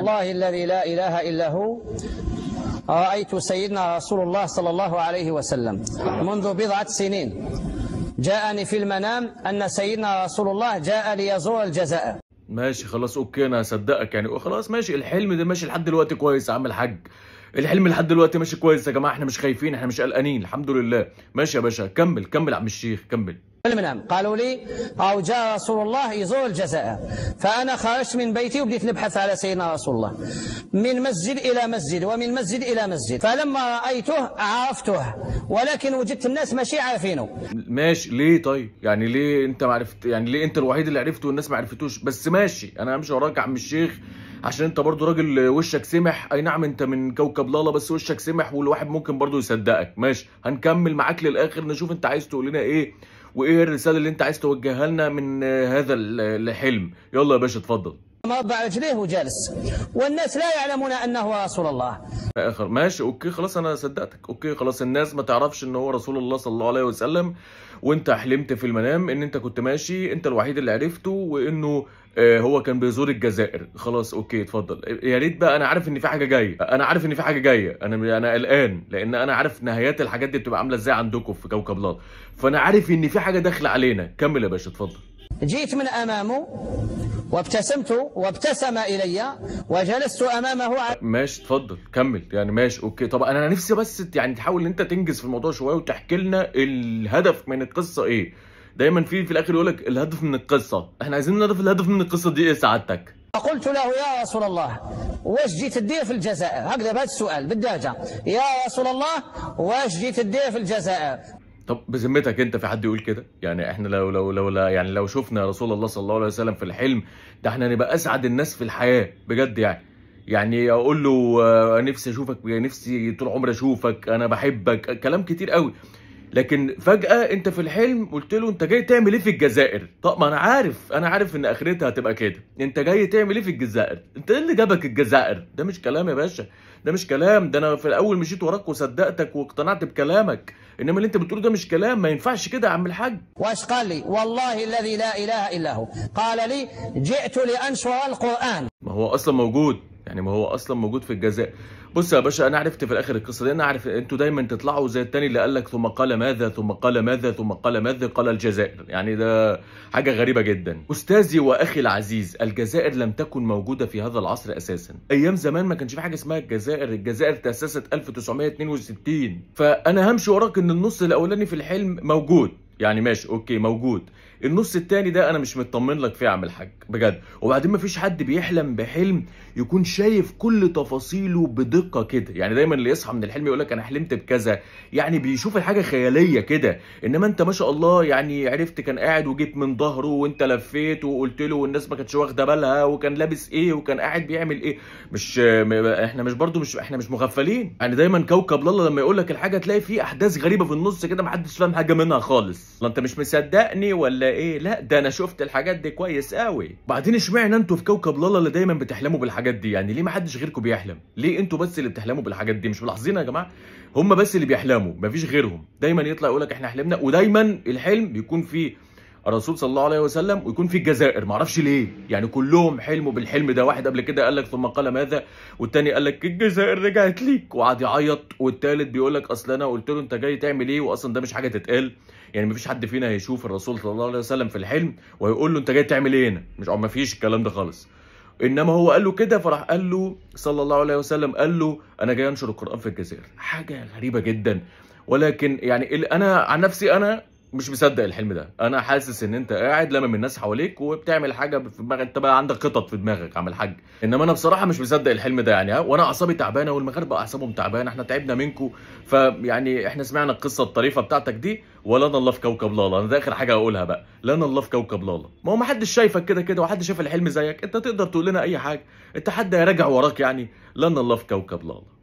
الله الذي لا إله إلا هو رأيت سيدنا رسول الله صلى الله عليه وسلم منذ بضعة سنين جاءني في المنام أن سيدنا رسول الله جاء ليزور الجزائر ماشي خلاص اوكي انا هصدقك يعني خلاص ماشي الحلم ده ماشي لحد دلوقتي كويس يا عم الحاج الحلم لحد دلوقتي ماشي كويس يا جماعه احنا مش خايفين احنا مش قلقانين الحمد لله ماشي يا باشا كمل كمل عم الشيخ كمل المنام قالوا لي أو جاء رسول الله يزور الجزائر فأنا خرجت من بيتي وبديت نبحث على سيدنا رسول الله من مسجد إلى مسجد ومن مسجد إلى مسجد فلما رأيته عرفته ولكن وجدت الناس ماشي عارفينه ماشي ليه طيب يعني ليه أنت ما عرفت يعني ليه أنت الوحيد اللي عرفته والناس ما عرفتوش بس ماشي أنا همشي وراك يا عم الشيخ عشان انت برضو راجل وشك سمح اي نعم انت من كوكب لالا بس وشك سمح والواحد ممكن برضو يصدقك ماشي هنكمل معاك للاخر نشوف انت عايز تقول لنا ايه وايه الرساله اللي انت عايز توجهها لنا من هذا الحلم يلا يا باشا اتفضل مربع رجليه وجالس والناس لا يعلمون انه رسول الله اخر ماشي اوكي خلاص انا صدقتك اوكي خلاص الناس ما تعرفش ان هو رسول الله صلى الله عليه وسلم وانت حلمت في المنام ان انت كنت ماشي انت الوحيد اللي عرفته وانه آه، هو كان بيزور الجزائر خلاص اوكي اتفضل يا ريت بقى انا عارف ان في حاجه جايه انا عارف ان في حاجه جايه انا انا قلقان لان انا عارف نهايات الحاجات دي بتبقى عامله ازاي عندكم في كوكب الارض فانا عارف ان في حاجه داخله علينا كمل يا باشا اتفضل جئت من امامه وابتسمت وابتسم الي وجلست امامه على... ماشي اتفضل كمل يعني ماشي اوكي طب انا نفسي بس يعني تحاول ان انت تنجز في الموضوع شويه وتحكي لنا الهدف من القصه ايه دايما في في الاخر يقول لك الهدف من القصه احنا عايزين نعرف الهدف من القصه دي ايه سعادتك فقلت له يا رسول الله واش جيت تدير في الجزائر هكذا بهذا السؤال بالدرجه يا رسول الله واش جيت تدير في الجزائر طب بذمتك انت في حد يقول كده يعني احنا لو لو لو لا يعني لو شفنا رسول الله صلى الله عليه وسلم في الحلم ده احنا نبقى اسعد الناس في الحياه بجد يعني يعني اقول له آه، نفسي اشوفك نفسي طول عمري اشوفك انا بحبك كلام كتير قوي لكن فجاه انت في الحلم قلت له انت جاي تعمل ايه في الجزائر طب ما انا عارف انا عارف ان اخرتها هتبقى كده انت جاي تعمل ايه في الجزائر انت ايه اللي جابك الجزائر ده مش كلام يا باشا ده مش كلام ده انا في الاول مشيت وراك وصدقتك واقتنعت بكلامك انما اللي انت بتقوله ده مش كلام ما ينفعش كده يا عم الحاج وايش قال لي والله الذي لا اله الا هو قال لي جئت لانشر القران ما هو اصلا موجود يعني ما هو اصلا موجود في الجزاء بص يا باشا انا عرفت في الاخر القصه دي انا عارف انتوا دايما تطلعوا زي التاني اللي قال لك ثم قال ماذا ثم قال ماذا ثم قال ماذا قال الجزائر يعني ده حاجه غريبه جدا استاذي واخي العزيز الجزائر لم تكن موجوده في هذا العصر اساسا ايام زمان ما كانش في حاجه اسمها الجزائر الجزائر تاسست 1962 فانا همشي وراك ان النص الاولاني في الحلم موجود يعني ماشي اوكي موجود النص التاني ده انا مش مطمن لك فيه يا عم الحاج بجد وبعدين مفيش حد بيحلم بحلم يكون شايف كل تفاصيله بدقه كده يعني دايما اللي يصحى من الحلم يقول لك انا حلمت بكذا يعني بيشوف الحاجه خياليه كده انما انت ما شاء الله يعني عرفت كان قاعد وجيت من ظهره وانت لفيت وقلت له والناس ما كانتش واخده بالها وكان لابس ايه وكان قاعد بيعمل ايه مش احنا مش برضو مش احنا مش مغفلين يعني دايما كوكب لالا لما يقول لك الحاجه تلاقي فيه احداث غريبه في النص كده محدش فاهم حاجه منها خالص انت مش مصدقني ولا ايه لا ده انا شفت الحاجات دي كويس قوي بعدين اشمعنى انتوا في كوكب لالا اللي دايما بتحلموا بالحاجات دي يعني ليه ما حدش غيركم بيحلم ليه انتوا بس اللي بتحلموا بالحاجات دي مش ملاحظين يا جماعه هم بس اللي بيحلموا مفيش غيرهم دايما يطلع يقول لك احنا حلمنا ودايما الحلم بيكون فيه الرسول صلى الله عليه وسلم ويكون في الجزائر معرفش ليه يعني كلهم حلموا بالحلم ده واحد قبل كده قال لك ثم قال ماذا والتاني قال لك الجزائر رجعت ليك وقعد يعيط والتالت بيقول لك اصل انا قلت له انت جاي تعمل ايه واصلا ده مش حاجه تتقال يعني مفيش حد فينا هيشوف الرسول صلى الله عليه وسلم في الحلم ويقول له انت جاي تعمل ايه هنا مش مفيش الكلام ده خالص انما هو قال له كده فراح قال له صلى الله عليه وسلم قال له انا جاي انشر القران في الجزائر حاجه غريبه جدا ولكن يعني انا عن نفسي انا مش مصدق الحلم ده انا حاسس ان انت قاعد لامم الناس حواليك وبتعمل حاجه في دماغك انت بقى عندك خطط في دماغك عم الحاج انما انا بصراحه مش مصدق الحلم ده يعني وانا اعصابي تعبانه والمغاربه اعصابهم تعبانه احنا تعبنا منكم فيعني احنا سمعنا القصه الطريفه بتاعتك دي ولنا الله في كوكب لالا انا ده اخر حاجه هقولها بقى لنا الله في كوكب لالا ما هو ما حدش شايفك كده كده وحدش شايف الحلم زيك انت تقدر تقول لنا اي حاجه انت حد هيراجع وراك يعني لنا الله في كوكب لالا